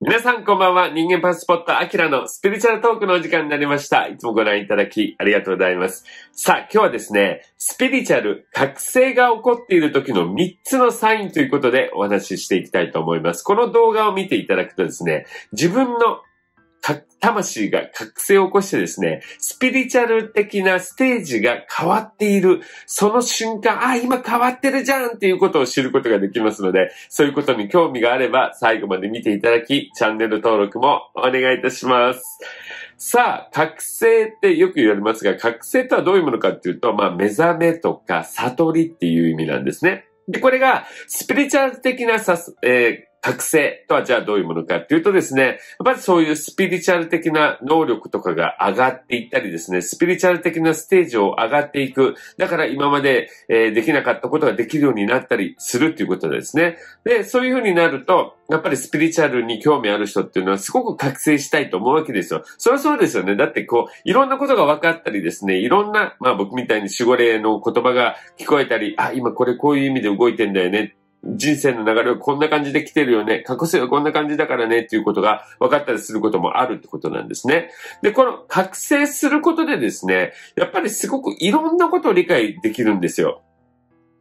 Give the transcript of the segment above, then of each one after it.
皆さんこんばんは。人間パスポットアキラのスピリチュアルトークのお時間になりました。いつもご覧いただきありがとうございます。さあ、今日はですね、スピリチュアル覚醒が起こっている時の3つのサインということでお話ししていきたいと思います。この動画を見ていただくとですね、自分の魂が覚醒を起こしてですね、スピリチュアル的なステージが変わっている、その瞬間、あ、今変わってるじゃんっていうことを知ることができますので、そういうことに興味があれば最後まで見ていただき、チャンネル登録もお願いいたします。さあ、覚醒ってよく言われますが、覚醒とはどういうものかっていうと、まあ、目覚めとか悟りっていう意味なんですね。で、これが、スピリチュアル的なさ、えー覚醒とはじゃあどういうものかっていうとですね、やっぱりそういうスピリチュアル的な能力とかが上がっていったりですね、スピリチュアル的なステージを上がっていく。だから今まで、えできなかったことができるようになったりするっていうことですね。で、そういうふうになると、やっぱりスピリチュアルに興味ある人っていうのはすごく覚醒したいと思うわけですよ。そりゃそうですよね。だってこう、いろんなことが分かったりですね、いろんな、まあ僕みたいに守護霊の言葉が聞こえたり、あ、今これこういう意味で動いてんだよね人生の流れはこんな感じで来てるよね。過去性はこんな感じだからねっていうことが分かったりすることもあるってことなんですね。で、この覚醒することでですね、やっぱりすごくいろんなことを理解できるんですよ。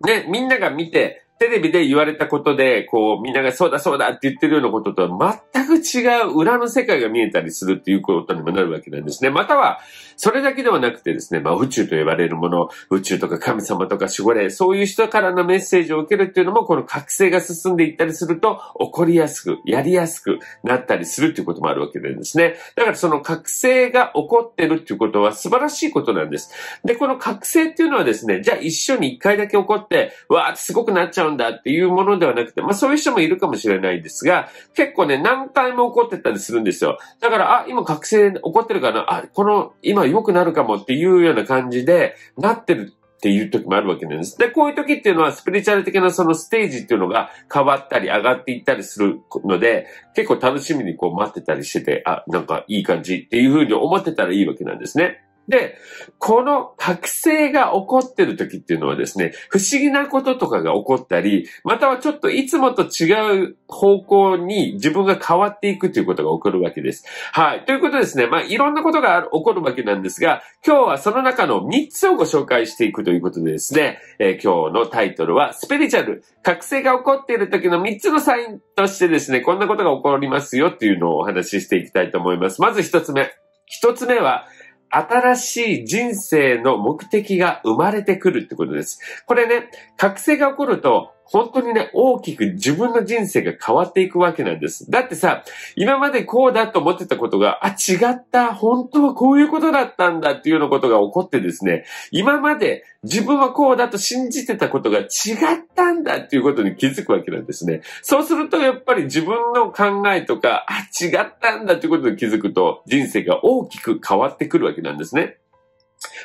ね、みんなが見て、テレビで言われたことで、こう、みんながそうだそうだって言ってるようなこととは全く違う裏の世界が見えたりするっていうことにもなるわけなんですね。または、それだけではなくてですね、まあ宇宙と呼ばれるもの、宇宙とか神様とか守護霊、そういう人からのメッセージを受けるっていうのも、この覚醒が進んでいったりすると、起こりやすく、やりやすくなったりするっていうこともあるわけなんですね。だからその覚醒が起こってるっていうことは素晴らしいことなんです。で、この覚醒っていうのはですね、じゃあ一緒に一回だけ起こって、わーってすごくなっちゃうんだっていうものではなくて、まあそういう人もいるかもしれないですが、結構ね、何回も怒ってたりするんですよ。だから、あ、今覚醒怒ってるかなあ、この、今良くなるかもっていうような感じで、なってるっていう時もあるわけなんです。で、こういう時っていうのはスピリチュアル的なそのステージっていうのが変わったり上がっていったりするので、結構楽しみにこう待ってたりしてて、あ、なんかいい感じっていうふうに思ってたらいいわけなんですね。で、この覚醒が起こってる時っていうのはですね、不思議なこととかが起こったり、またはちょっといつもと違う方向に自分が変わっていくということが起こるわけです。はい。ということですね、まあいろんなことが起こるわけなんですが、今日はその中の3つをご紹介していくということでですね、えー、今日のタイトルはスピリチュアル、覚醒が起こっている時の3つのサインとしてですね、こんなことが起こりますよっていうのをお話ししていきたいと思います。まず1つ目。1つ目は、新しい人生の目的が生まれてくるってことです。これね、覚醒が起こると、本当にね、大きく自分の人生が変わっていくわけなんです。だってさ、今までこうだと思ってたことが、あ、違った、本当はこういうことだったんだっていうようなことが起こってですね、今まで自分はこうだと信じてたことが違ったんだっていうことに気づくわけなんですね。そうするとやっぱり自分の考えとか、あ、違ったんだっていうことに気づくと、人生が大きく変わってくるわけなんですね。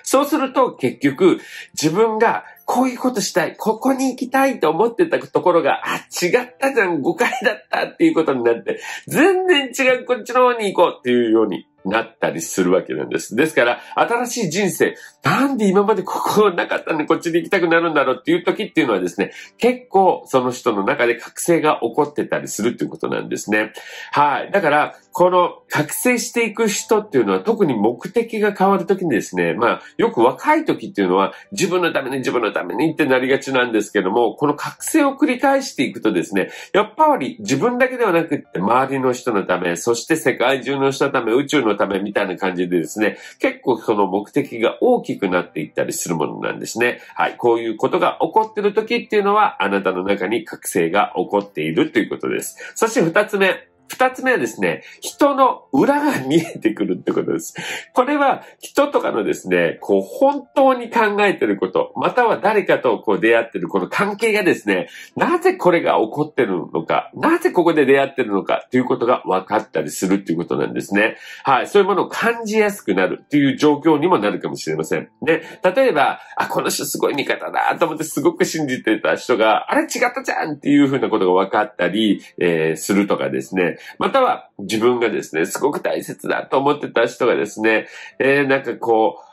そうすると結局自分がこういうことしたい、ここに行きたいと思ってたところが、あ、違ったじゃん、誤解だったっていうことになって、全然違うこっちの方に行こうっていうようになったりするわけなんです。ですから、新しい人生、なんで今までここなかったんでこっちに行きたくなるんだろうっていう時っていうのはですね、結構その人の中で覚醒が起こってたりするっていうことなんですね。はい。だから、この覚醒していく人っていうのは特に目的が変わる時にですね、まあ、よく若い時っていうのは自分のために自分のためにってなりがちなんですけども、この覚醒を繰り返していくとですね、やっぱり自分だけではなくって周りの人のため、そして世界中の人のため、宇宙ののためみたいな感じでですね、結構その目的が大きくなっていったりするものなんですね。はい。こういうことが起こってる時っていうのは、あなたの中に覚醒が起こっているということです。そして二つ目。二つ目はですね、人の裏が見えてくるってことです。これは人とかのですね、こう本当に考えてること、または誰かとこう出会ってるこの関係がですね、なぜこれが起こってるのか、なぜここで出会ってるのかということが分かったりするっていうことなんですね。はい。そういうものを感じやすくなるっていう状況にもなるかもしれません。ね。例えば、あ、この人すごい味方だと思ってすごく信じてた人が、あれ違ったじゃんっていうふうなことが分かったり、えー、するとかですね。または自分がですね、すごく大切だと思ってた人がですね、えー、なんかこう、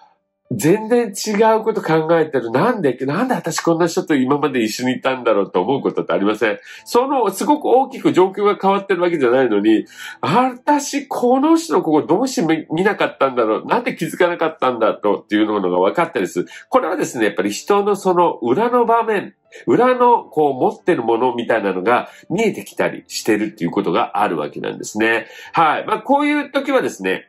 全然違うこと考えてる。なんで、なんで私こんな人と今まで一緒にいたんだろうと思うことってありません。その、すごく大きく状況が変わってるわけじゃないのに、私、この人のここどうして見なかったんだろう。なんで気づかなかったんだろうっていうのが分かったりする。これはですね、やっぱり人のその裏の場面、裏のこう持ってるものみたいなのが見えてきたりしてるっていうことがあるわけなんですね。はい。まあこういう時はですね、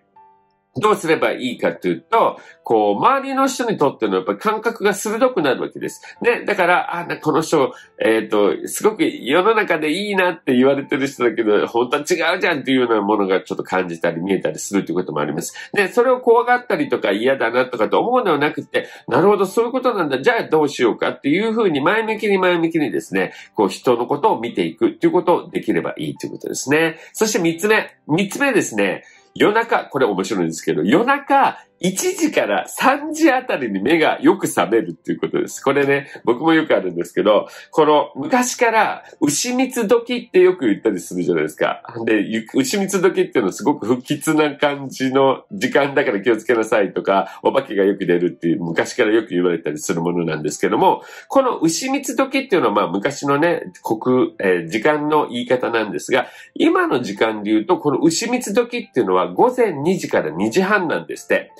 どうすればいいかというと、こう、周りの人にとってのやっぱ感覚が鋭くなるわけです。ね、だから、あ、この人、えっ、ー、と、すごく世の中でいいなって言われてる人だけど、本当は違うじゃんっていうようなものがちょっと感じたり見えたりするということもあります。で、それを怖がったりとか嫌だなとかと思うのではなくて、なるほど、そういうことなんだ、じゃあどうしようかっていうふうに前向きに前向きにですね、こう、人のことを見ていくっていうことをできればいいということですね。そして三つ目、三つ目ですね、夜中、これ面白いんですけど、夜中、1時から3時あたりに目がよく覚めるっていうことです。これね、僕もよくあるんですけど、この昔から牛蜜時ってよく言ったりするじゃないですか。で、牛蜜時っていうのはすごく不吉な感じの時間だから気をつけなさいとか、お化けがよく出るっていう昔からよく言われたりするものなんですけども、この牛蜜時っていうのはまあ昔のね、国、えー、時間の言い方なんですが、今の時間で言うと、この牛蜜時っていうのは午前2時から2時半なんですって。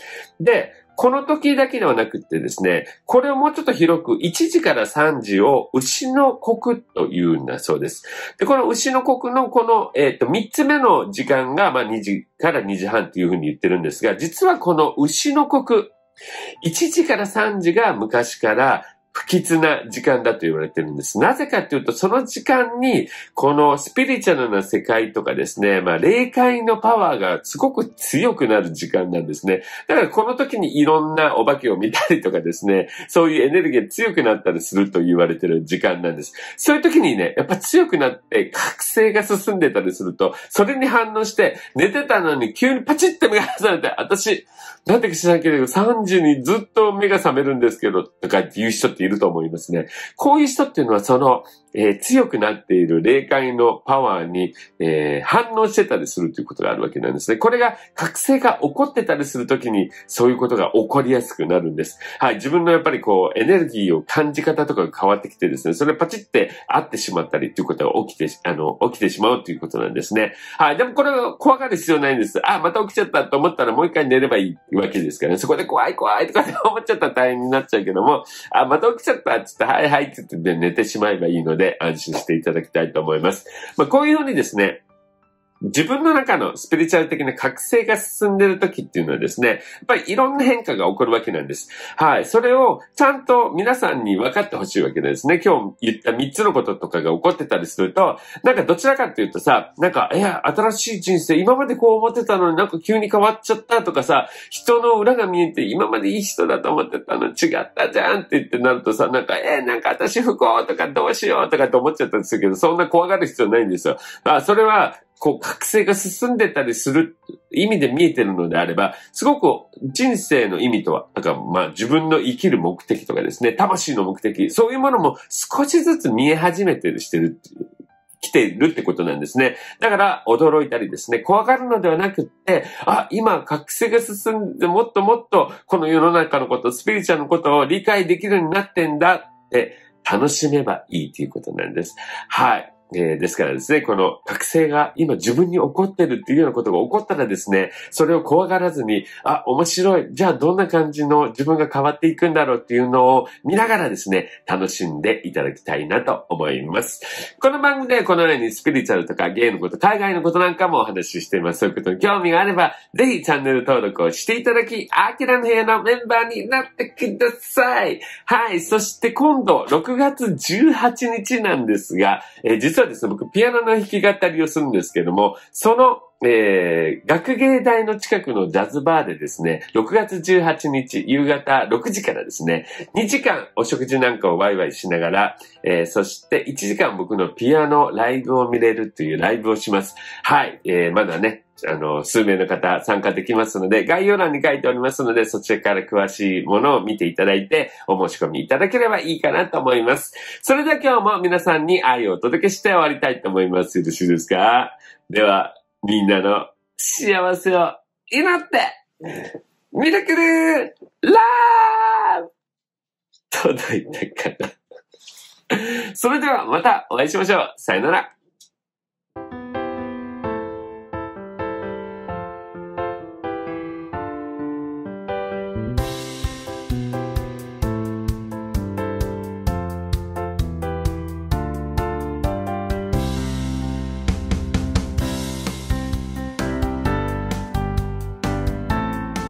で、この時だけではなくてですね、これをもうちょっと広く、1時から3時を牛の国というんだそうです。で、この牛の国のこの、えっ、ー、と、3つ目の時間が、まあ2時から2時半というふうに言ってるんですが、実はこの牛の国、1時から3時が昔から不吉な時間だと言われてるんです。なぜかっていうと、その時間に、このスピリチュアルな世界とかですね、まあ、霊界のパワーがすごく強くなる時間なんですね。だからこの時にいろんなお化けを見たりとかですね、そういうエネルギーが強くなったりすると言われてる時間なんです。そういう時にね、やっぱ強くなって覚醒が進んでたりすると、それに反応して、寝てたのに急にパチッて目が覚めて、私、なんて知らんけど、3時にずっと目が覚めるんですけど、とかっていう人っているると思いますね。こういう人っていうのはその、えー、強くなっている霊界のパワーに、えー、反応してたりするということがあるわけなんですね。これが覚醒が起こってたりするときにそういうことが起こりやすくなるんです。はい、自分のやっぱりこうエネルギーを感じ方とかが変わってきてですね、それパチって合ってしまったりということが起きて、あの、起きてしまうということなんですね。はい、でもこれは怖がる必要ないんです。あ、また起きちゃったと思ったらもう一回寝ればいいわけですからね。そこで怖い怖いとかって思っちゃったら大変になっちゃうけども、あ、またと起きちゃったっって、はいはいって言って、ね、寝てしまえばいいので安心していただきたいと思います。まあ、こういうふうにですね、自分の中のスピリチュアル的な覚醒が進んでる時っていうのはですね、やっぱりいろんな変化が起こるわけなんです。はい。それをちゃんと皆さんに分かってほしいわけなんですね。今日言った3つのこととかが起こってたりすると、なんかどちらかっていうとさ、なんか、いや、新しい人生、今までこう思ってたのになんか急に変わっちゃったとかさ、人の裏が見えて今までいい人だと思ってたの違ったじゃんって言ってなるとさ、なんか、えー、なんか私不幸とかどうしようとかって思っちゃったんですけど、そんな怖がる必要ないんですよ。あ、それはこう、覚醒が進んでたりする意味で見えてるのであれば、すごく人生の意味とは、なんかまあ自分の生きる目的とかですね、魂の目的、そういうものも少しずつ見え始めてる、してるて来ているってことなんですね。だから、驚いたりですね、怖がるのではなくって、あ、今、覚醒が進んで、もっともっと、この世の中のこと、スピリチュアルのことを理解できるようになってんだって、楽しめばいいということなんです。はい。えー、ですからですね、この学生が今自分に起こってるっていうようなことが起こったらですね、それを怖がらずに、あ、面白い。じゃあどんな感じの自分が変わっていくんだろうっていうのを見ながらですね、楽しんでいただきたいなと思います。この番組ではこのようにスピリチュアルとか芸のこと、海外のことなんかもお話ししています。そういうことに興味があれば、ぜひチャンネル登録をしていただき、アキラの部屋のメンバーになってください。はい。そして今度、6月18日なんですが、えー、実は実はですね、僕ピアノの弾き語りをするんですけども、その、えー、学芸大の近くのジャズバーでですね、6月18日夕方6時からですね、2時間お食事なんかをワイワイしながら、えー、そして1時間僕のピアノライブを見れるというライブをします。はい、えー、まだね、あの、数名の方参加できますので、概要欄に書いておりますので、そちらから詳しいものを見ていただいて、お申し込みいただければいいかなと思います。それでは今日も皆さんに愛をお届けして終わりたいと思います。よろしいですかでは、みんなの幸せを祈って、ミラクルラー届いたかな。それではまたお会いしましょう。さよなら。